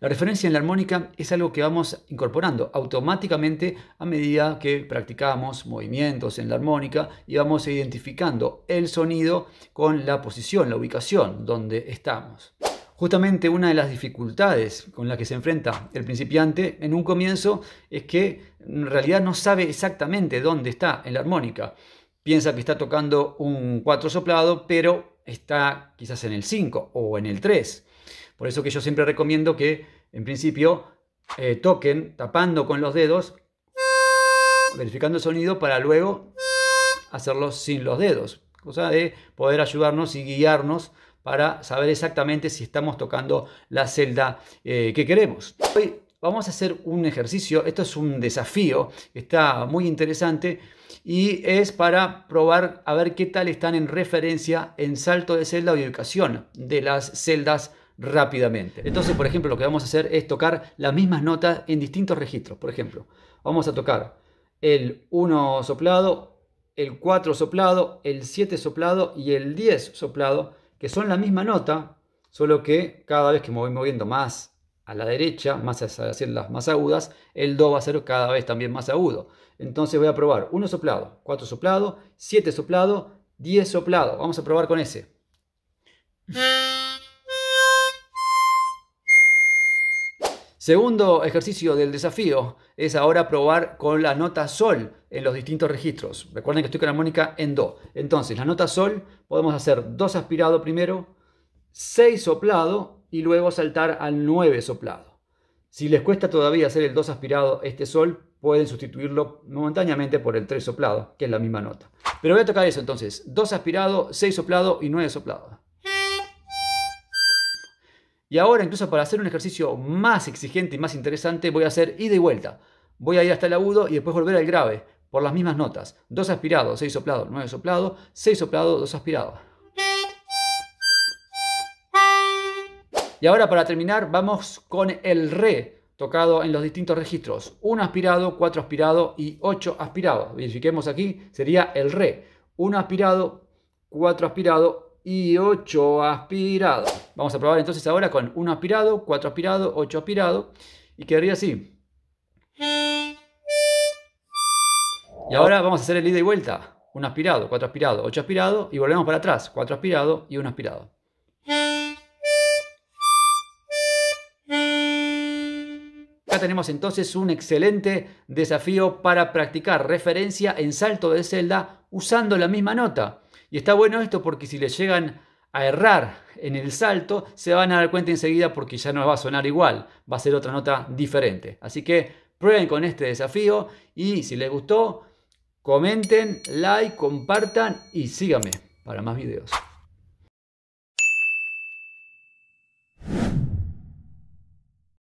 La referencia en la armónica es algo que vamos incorporando automáticamente a medida que practicamos movimientos en la armónica y vamos identificando el sonido con la posición, la ubicación donde estamos. Justamente una de las dificultades con las que se enfrenta el principiante en un comienzo es que en realidad no sabe exactamente dónde está en la armónica. Piensa que está tocando un 4 soplado, pero está quizás en el 5 o en el 3. Por eso que yo siempre recomiendo que, en principio, eh, toquen tapando con los dedos, verificando el sonido para luego hacerlo sin los dedos. Cosa de poder ayudarnos y guiarnos para saber exactamente si estamos tocando la celda eh, que queremos. Hoy vamos a hacer un ejercicio, esto es un desafío, está muy interesante y es para probar a ver qué tal están en referencia en salto de celda o ubicación de las celdas rápidamente. Entonces, por ejemplo, lo que vamos a hacer es tocar las mismas notas en distintos registros. Por ejemplo, vamos a tocar el 1 soplado, el 4 soplado, el 7 soplado y el 10 soplado, que son la misma nota, solo que cada vez que me voy moviendo más a la derecha, más hacia las más agudas, el do va a ser cada vez también más agudo. Entonces voy a probar 1 soplado, 4 soplado, 7 soplado, 10 soplado. Vamos a probar con ese. Segundo ejercicio del desafío es ahora probar con la nota sol en los distintos registros. Recuerden que estoy con la armónica en do. Entonces, la nota sol podemos hacer dos aspirado primero, seis soplado y luego saltar al nueve soplado. Si les cuesta todavía hacer el dos aspirado este sol, pueden sustituirlo momentáneamente por el tres soplado, que es la misma nota. Pero voy a tocar eso entonces, Dos aspirado, seis soplado y nueve soplado. Y ahora, incluso para hacer un ejercicio más exigente y más interesante, voy a hacer ida y vuelta. Voy a ir hasta el agudo y después volver al grave, por las mismas notas. 2 aspirado, 6 soplado, 9 soplado, 6 soplado, 2 aspirado. Y ahora para terminar vamos con el re tocado en los distintos registros. 1 aspirado, 4 aspirado y 8 aspirado. Verifiquemos aquí, sería el re. 1 aspirado, 4 aspirado, y 8 aspirado. Vamos a probar entonces ahora con 1 aspirado, 4 aspirado, 8 aspirado y quedaría así. Y ahora vamos a hacer el ida y vuelta. 1 aspirado, 4 aspirado, 8 aspirado y volvemos para atrás. 4 aspirado y 1 aspirado. Acá tenemos entonces un excelente desafío para practicar referencia en salto de celda usando la misma nota. Y está bueno esto porque si le llegan a errar en el salto, se van a dar cuenta enseguida porque ya no va a sonar igual, va a ser otra nota diferente. Así que prueben con este desafío y si les gustó, comenten, like, compartan y síganme para más videos.